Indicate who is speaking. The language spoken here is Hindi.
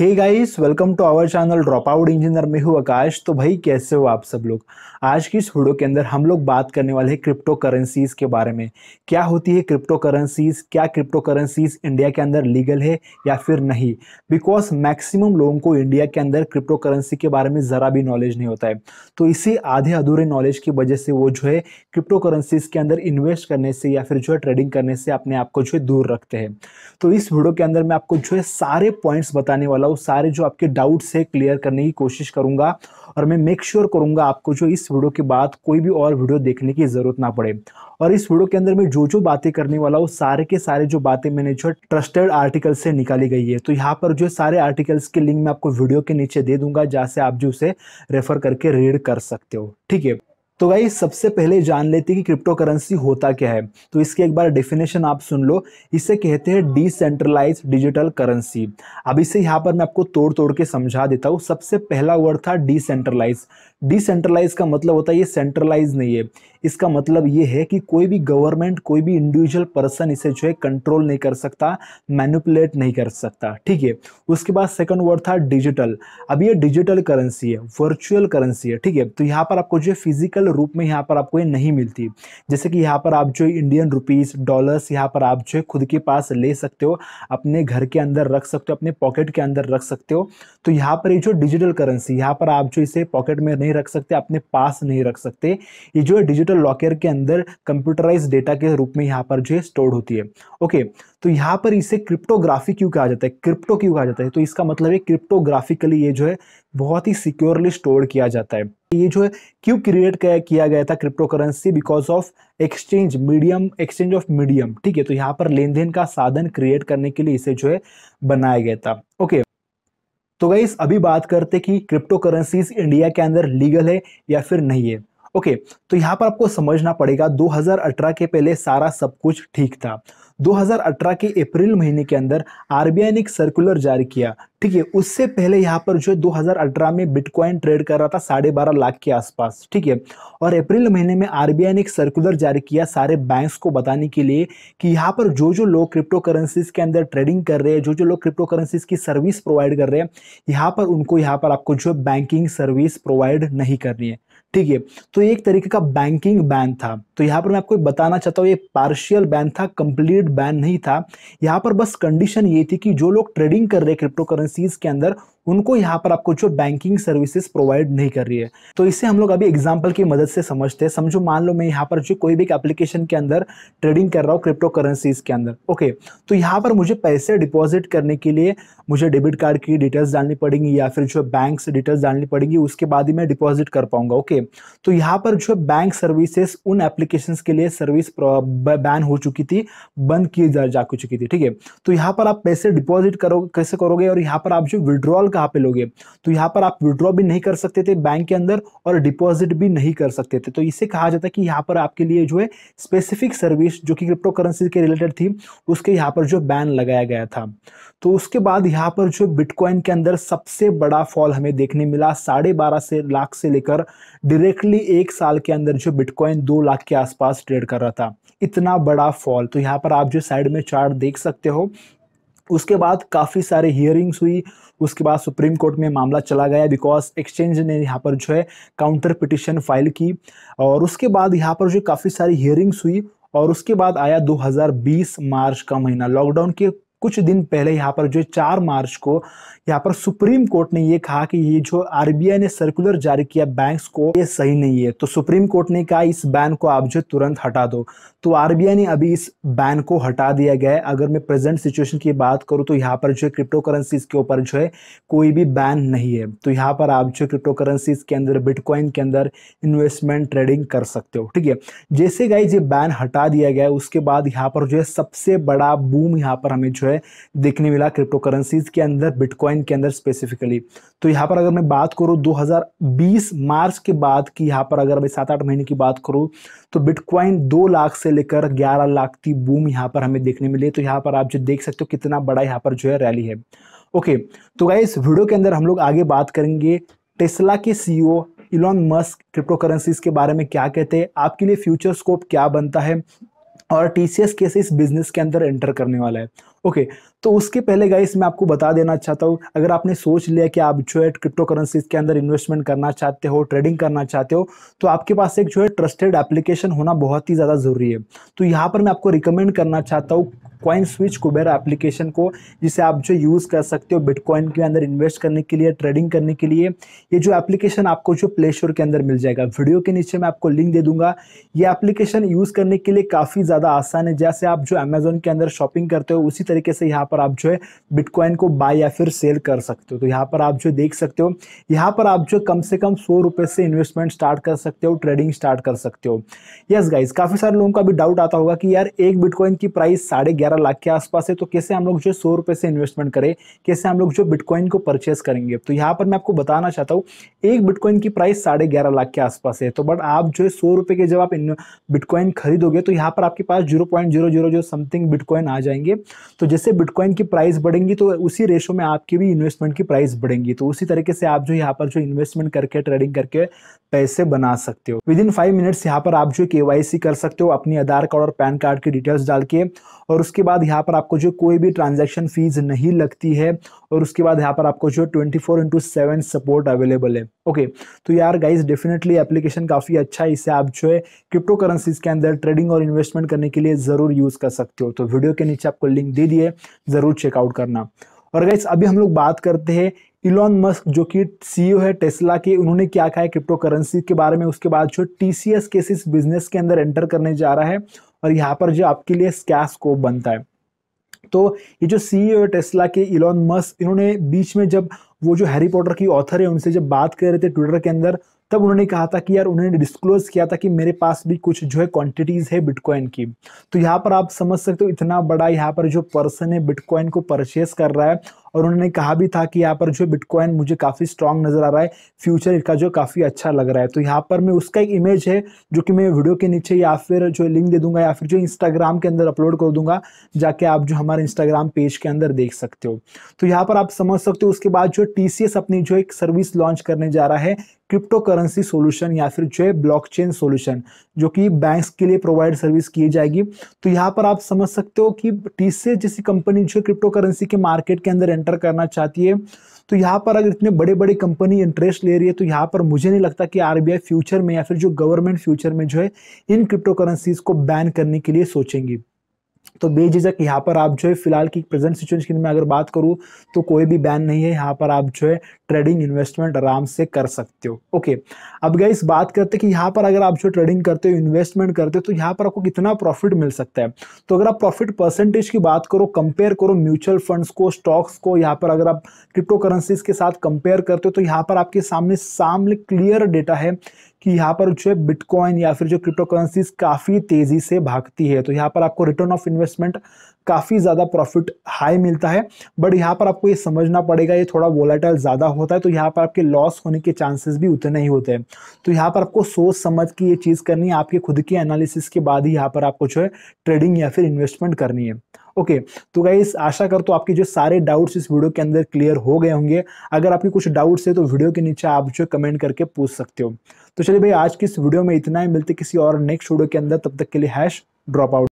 Speaker 1: hey guys welcome to our channel drop out engineer में हूँ आकाश तो भाई कैसे हो आप सब लोग आज की इस वीडियो के अंदर हम लोग बात करने वाले हैं क्रिप्टो करेंसीज़ के बारे में क्या होती है क्रिप्टो करेंसीज़ क्या क्रिप्टो करेंसीज़ इंडिया के अंदर लीगल है या फिर नहीं बिकॉज मैक्सिमम लोगों को इंडिया के अंदर क्रिप्टो करेंसी के बारे में ज़रा भी नॉलेज नहीं होता है तो इसी आधे अधूरे नॉलेज की वजह से वो जो है क्रिप्टो करेंसीज़ के अंदर इन्वेस्ट करने से या फिर जो है ट्रेडिंग करने से अपने आप को जो है दूर रखते हैं तो इस वीडियो के अंदर मैं आपको जो है सारे पॉइंट्स बताने वाला वो सारे जो आपके डाउट्स है क्लियर करने की कोशिश करूंगा और मैं मेक श्योर sure करूंगा आपको जो इस वीडियो के बाद कोई भी और वीडियो देखने की जरूरत ना पड़े और इस वीडियो के अंदर मैं जो जो बातें करने वाला हूँ सारे के सारे जो बातें मैंने जो ट्रस्टेड आर्टिकल से निकाली गई है तो यहाँ पर जो सारे आर्टिकल्स के लिंक मैं आपको वीडियो के नीचे दे दूंगा जहाँ से आप जो उसे रेफर करके रीड कर सकते हो ठीक है तो भाई सबसे पहले जान लेते कि क्रिप्टो करेंसी होता क्या है तो इसकी एक बार डेफिनेशन आप सुन लो इसे कहते हैं डिसेंट्रलाइज डिजिटल करेंसी अब इसे यहाँ पर मैं आपको तोड़ तोड़ के समझा देता हूँ सबसे पहला वर्ड था डिसेंट्रलाइज डिसेंट्रलाइज का मतलब होता है ये सेंट्रलाइज नहीं है इसका मतलब ये है कि कोई भी गवर्नमेंट कोई भी इंडिविजुअल पर्सन इसे जो है कंट्रोल नहीं कर सकता मैनुपुलेट नहीं कर सकता ठीक है उसके बाद सेकंड वर्ड था डिजिटल अब ये डिजिटल करेंसी है वर्चुअल करेंसी है ठीक है तो यहाँ पर आपको जो है फिजिकल रूप में यहाँ पर आपको ये नहीं मिलती जैसे कि यहाँ पर आप जो इंडियन रुपीज़ डॉलर्स यहाँ पर आप जो है खुद के पास ले सकते हो अपने घर के अंदर रख सकते हो अपने पॉकेट के अंदर रख सकते हो तो यहाँ पर ये जो डिजिटल करेंसी यहाँ पर आप जो इसे पॉकेट में नहीं रख सकते अपने पास नहीं रख सकते ये जो डिजिटल लॉकर के अंदर कंप्यूटराइज डेटा के रूप में यहाँ पर जो है स्टोर होती है ओके तो यहाँ पर इसे क्रिप्टोग्राफी क्यों कहा जाता है क्रिप्टो क्यों कहा जाता है तो इसका मतलब है क्रिप्टोग्राफिकली ये जो है बहुत ही सिक्योरली स्टोर किया जाता है ये जो है क्यों क्रिएट किया गया था crypto currency because of exchange medium exchange of medium ठीक है तो यहाँ पर लेन देन का साधन क्रिएट करने के लिए इसे जो है बनाया गया था ओके तो गाइस अभी बात करते कि क्रिप्टो करेंसी इंडिया के अंदर लीगल है या फिर नहीं है ओके okay, तो यहाँ पर आपको समझना पड़ेगा 2018 के पहले सारा सब कुछ ठीक था 2018 के अप्रैल महीने के अंदर आरबीआई ने एक सर्कुलर जारी किया ठीक है उससे पहले यहाँ पर जो 2018 में बिटकॉइन ट्रेड कर रहा था साढ़े बारह लाख के आसपास ठीक है और अप्रैल महीने में आरबीआई ने एक सर्कुलर जारी किया सारे बैंक्स को बताने के लिए कि यहाँ पर जो जो लोग क्रिप्टो करेंसीज के अंदर ट्रेडिंग कर रहे हैं जो जो लोग क्रिप्टो करेंसीज की सर्विस प्रोवाइड कर रहे हैं यहाँ पर उनको यहाँ पर आपको जो बैंकिंग सर्विस प्रोवाइड नहीं करनी है ठीक है तो एक तरीके का बैंकिंग बैन था तो यहाँ पर मैं आपको बताना चाहता हूँ ये पार्शियल बैन था कंप्लीट बैन नहीं था यहां पर बस कंडीशन ये थी कि जो लोग ट्रेडिंग कर रहे क्रिप्टो करेंसीज के अंदर उनको यहाँ पर आपको जो बैंकिंग सर्विसेज प्रोवाइड नहीं कर रही है तो इसे हम लोग अभी एग्जाम्पल की मदद से समझते हैं समझो मान लो मैं यहाँ पर जो कोई भी एक एप्लीकेशन के अंदर ट्रेडिंग कर रहा हूँ क्रिप्टो करेंसीज के अंदर ओके तो यहाँ पर मुझे पैसे डिपॉजिट करने के लिए मुझे डेबिट कार्ड की डिटेल्स डालनी पड़ेंगी या फिर जो बैंक से डिटेल्स डालनी पड़ेगी उसके बाद ही मैं डिपॉजिट कर पाऊंगा ओके तो यहाँ पर जो बैंक सर्विसेस उन एप्लीकेशन के लिए सर्विस बैन हो चुकी थी बंद की जा, चुकी थी ठीक है तो यहाँ पर आप पैसे डिपॉजिट करोगे कैसे करोगे और यहाँ पर आप जो विड्रॉल कहाँ पे लोगे तो यहाँ पर आप विड्रॉ भी नहीं कर सकते थे बैंक के अंदर और डिपॉजिट भी नहीं कर सकते थे तो इसे कहा जाता है कि यहाँ पर आपके लिए जो है स्पेसिफिक सर्विस जो कि क्रिप्टो करेंसी के रिलेटेड थी उसके यहाँ पर जो बैन लगाया गया था तो उसके बाद यहाँ पर जो बिटकॉइन के अंदर सबसे बड़ा फॉल हमें देखने मिला साढ़े बारह से लाख से लेकर डायरेक्टली एक साल के अंदर जो बिटकॉइन दो लाख के आसपास ट्रेड कर रहा था इतना बड़ा फॉल तो यहाँ पर आप जो साइड में चार्ट देख सकते हो उसके बाद काफ़ी सारे हियरिंग्स हुई उसके बाद सुप्रीम कोर्ट में मामला चला गया बिकॉज एक्सचेंज ने यहाँ पर जो है काउंटर पिटिशन फाइल की और उसके बाद यहाँ पर जो काफ़ी सारी हियरिंग्स हुई और उसके बाद आया 2020 मार्च का महीना लॉकडाउन के कुछ दिन पहले यहाँ पर जो चार मार्च को यहाँ पर सुप्रीम कोर्ट ने ये कहा कि ये जो आरबीआई ने सर्कुलर जारी किया बैंक्स को ये सही नहीं है तो सुप्रीम कोर्ट ने कहा इस बैन को आप जो तुरंत हटा दो तो आरबीआई ने अभी इस बैन को हटा दिया गया है अगर मैं प्रेजेंट सिचुएशन की बात करूँ तो यहाँ पर जो है क्रिप्टो करेंसीज के ऊपर जो है कोई भी बैन नहीं है तो यहाँ पर आप जो क्रिप्टो करेंसीज के अंदर बिटकॉइन के अंदर इन्वेस्टमेंट ट्रेडिंग कर सकते हो ठीक है जैसे गाई ये बैन हटा दिया गया उसके बाद यहाँ पर जो है सबसे बड़ा बूम यहाँ पर हमें जो है है देखने मिला क्रिप्टो करेंसीज के अंदर बिटकॉइन के अंदर स्पेसिफिकली तो यहाँ पर अगर मैं बात करूँ 2020 मार्च के बाद की यहाँ पर अगर मैं सात आठ महीने की बात करूँ तो बिटकॉइन दो लाख से लेकर ग्यारह लाख की बूम यहाँ पर हमें देखने मिली तो यहाँ पर आप जो देख सकते हो कितना बड़ा यहाँ पर जो है रैली है ओके तो गाय इस वीडियो के अंदर हम लोग आगे बात करेंगे टेस्ला के CEO Elon Musk crypto currencies के बारे में क्या कहते हैं आपके लिए फ्यूचर स्कोप क्या बनता है और टी सी एस कैसे इस बिजनेस के अंदर एंटर करने वाला है ओके okay, तो उसके पहले गाइस मैं आपको बता देना चाहता हूँ अगर आपने सोच लिया कि आप जो है क्रिप्टो करेंसीज के अंदर इन्वेस्टमेंट करना चाहते हो ट्रेडिंग करना चाहते हो तो आपके पास एक जो है ट्रस्टेड एप्लीकेशन होना बहुत ही ज़्यादा ज़रूरी है तो यहाँ पर मैं आपको रिकमेंड करना चाहता हूँ बिटकॉइन स्विच कुबेर एप्लीकेशन को जिसे आप जो यूज़ कर सकते हो बिटकॉइन के अंदर इन्वेस्ट करने के लिए ट्रेडिंग करने के लिए ये जो एप्लीकेशन आपको जो प्ले स्टोर के अंदर मिल जाएगा वीडियो के नीचे मैं आपको लिंक दे दूंगा ये एप्लीकेशन यूज़ करने के लिए काफ़ी ज़्यादा आसान है जैसे आप जो अमेजोन के अंदर शॉपिंग करते हो उसी तरीके से यहाँ पर आप जो है बिटकॉइन को बाय या फिर सेल कर सकते हो तो यहाँ पर आप जो देख सकते हो यहाँ पर आप जो कम से कम सौ रुपये से इन्वेस्टमेंट स्टार्ट कर सकते हो ट्रेडिंग स्टार्ट कर सकते हो यस गाइज काफ़ी सारे लोगों का भी डाउट आता होगा कि यार एक बिटकॉइन की प्राइस साढ़े ग्यारह लाख के आसपास है तो कैसे हम लोग जो सौ रुपए से इन्वेस्टमेंट करें कैसे हम लोग जो बिटकॉइन को परचेस करेंगे तो यहाँ पर मैं आपको बताना चाहता हूँ एक बिटकॉइन की प्राइस साढ़े ग्यारह लाख के आसपास है तो बट आप जो है सौ रुपए के जब आप बिटकॉइन खरीदोगे तो यहाँ पर आपके पास जीरो पॉइंट जीरो जीरो जो समथिंग बिटकॉइन आ जाएंगे तो जैसे बिटकॉइन की प्राइस बढ़ेंगी तो उसी रेशो में आपकी भी इन्वेस्टमेंट की प्राइस बढ़ेंगी तो उसी तरीके से आप जो यहाँ पर जो इन्वेस्टमेंट करके ट्रेडिंग करके पैसे बना सकते हो विद इन फाइव मिनट्स यहाँ पर आप जो के कर सकते हो अपनी आधार कार्ड और पैन कार्ड की डिटेल्स डाल के और उसके उसके बाद यहाँ पर आपको जो कोई भी ट्रांजेक्शन फीस नहीं लगती है और उसके बाद यहाँ पर आपको जो twenty four into seven support available है ओके तो यार गाइज डेफिनेटली एप्लीकेशन काफ़ी अच्छा है इसे आप जो है क्रिप्टो करेंसीज के अंदर ट्रेडिंग और इन्वेस्टमेंट करने के लिए ज़रूर यूज़ कर सकते हो तो वीडियो के नीचे आपको लिंक दे दिए ज़रूर चेकआउट करना और गाइज अभी हम लोग बात करते हैं इलॉन मस्क जो कि सीईओ e है टेस्ला के उन्होंने क्या कहा है क्रिप्टो करेंसी के बारे में उसके बाद जो टीसीएस केसेस बिजनेस के अंदर एंटर करने जा रहा है और यहाँ पर जो आपके लिए क्या स्कोप बनता है तो ये जो सीईओ टेस्ला e के इलॉन मस्क इन्होंने बीच में जब वो जो हैरी पॉटर की ऑथर है उनसे जब बात कर रहे थे ट्विटर के अंदर तब उन्होंने कहा था कि यार उन्होंने डिस्क्लोज किया था कि मेरे पास भी कुछ जो है क्वांटिटीज है बिटकॉइन की तो यहाँ पर आप समझ सकते हो इतना बड़ा यहाँ पर जो पर्सन है बिटकॉइन को परचेस कर रहा है और उन्होंने कहा भी था कि यहाँ पर जो बिटकॉइन मुझे काफ़ी स्ट्रांग नज़र आ रहा है फ्यूचर का जो काफ़ी अच्छा लग रहा है तो यहाँ पर मैं उसका एक इमेज है जो कि मैं वीडियो के नीचे या फिर जो लिंक दे दूंगा या फिर जो इंस्टाग्राम के अंदर अपलोड कर दूंगा जाके आप जो हमारे इंस्टाग्राम पेज के अंदर देख सकते हो तो यहाँ पर आप समझ सकते हो उसके बाद जो टी अपनी जो एक सर्विस लॉन्च करने जा रहा है क्रिप्टो करेंसी सोल्यूशन या फिर जो है ब्लॉकचेन सोल्यूशन जो कि बैंक्स के लिए प्रोवाइड सर्विस की जाएगी तो यहाँ पर आप समझ सकते हो कि टीसीएस जैसी कंपनी जो क्रिप्टो करेंसी के मार्केट के अंदर एंटर करना चाहती है तो यहाँ पर अगर इतने बड़े बड़े कंपनी इंटरेस्ट ले रही है तो यहाँ पर मुझे नहीं लगता कि आरबीआई फ्यूचर में या फिर जो गवर्नमेंट फ्यूचर में जो है इन क्रिप्टो करेंसीज को बैन करने के लिए सोचेंगी तो बेझिझक यहाँ पर आप जो है फिलहाल की प्रेजेंट सिचुएशन में अगर बात करूँ तो कोई भी बैन नहीं है यहाँ पर आप जो है ट्रेडिंग इन्वेस्टमेंट आराम से कर सकते हो ओके अब गए इस बात करते हैं कि यहाँ पर अगर आप जो ट्रेडिंग करते हो इन्वेस्टमेंट करते हो तो यहाँ पर आपको कितना प्रॉफिट मिल सकता है तो अगर आप प्रॉफिट परसेंटेज की बात करो कंपेयर करो म्यूचुअल फंड्स को स्टॉक्स को यहाँ पर अगर आप क्रिप्टो करेंसीज के साथ कंपेयर करते हो तो यहाँ पर आपके सामने सामने क्लियर डेटा है कि यहाँ पर जो है बिटकॉइन या फिर जो क्रिप्टो करेंसी काफ़ी तेज़ी से भागती है तो यहाँ पर आपको रिटर्न ऑफ इन्वेस्टमेंट काफ़ी ज़्यादा प्रॉफिट हाई मिलता है बट यहाँ पर आपको ये समझना पड़ेगा ये थोड़ा वोलाटाइल ज़्यादा होता है तो यहाँ पर आपके लॉस होने के चांसेस भी उतने ही होते हैं तो यहाँ पर आपको सोच समझ के ये चीज़ करनी है आपके खुद की एनालिसिस के बाद ही यहाँ पर आपको जो है ट्रेडिंग या फिर इन्वेस्टमेंट करनी है ओके okay, तो गई आशा कर तो आपके जो सारे डाउट्स इस वीडियो के अंदर क्लियर हो गए होंगे अगर आपके कुछ डाउट्स है तो वीडियो के नीचे आप जो कमेंट करके पूछ सकते हो तो चलिए भाई आज की इस वीडियो में इतना ही मिलते किसी और नेक्स्ट वीडियो के अंदर तब तक के लिए हैश ड्रॉप आउट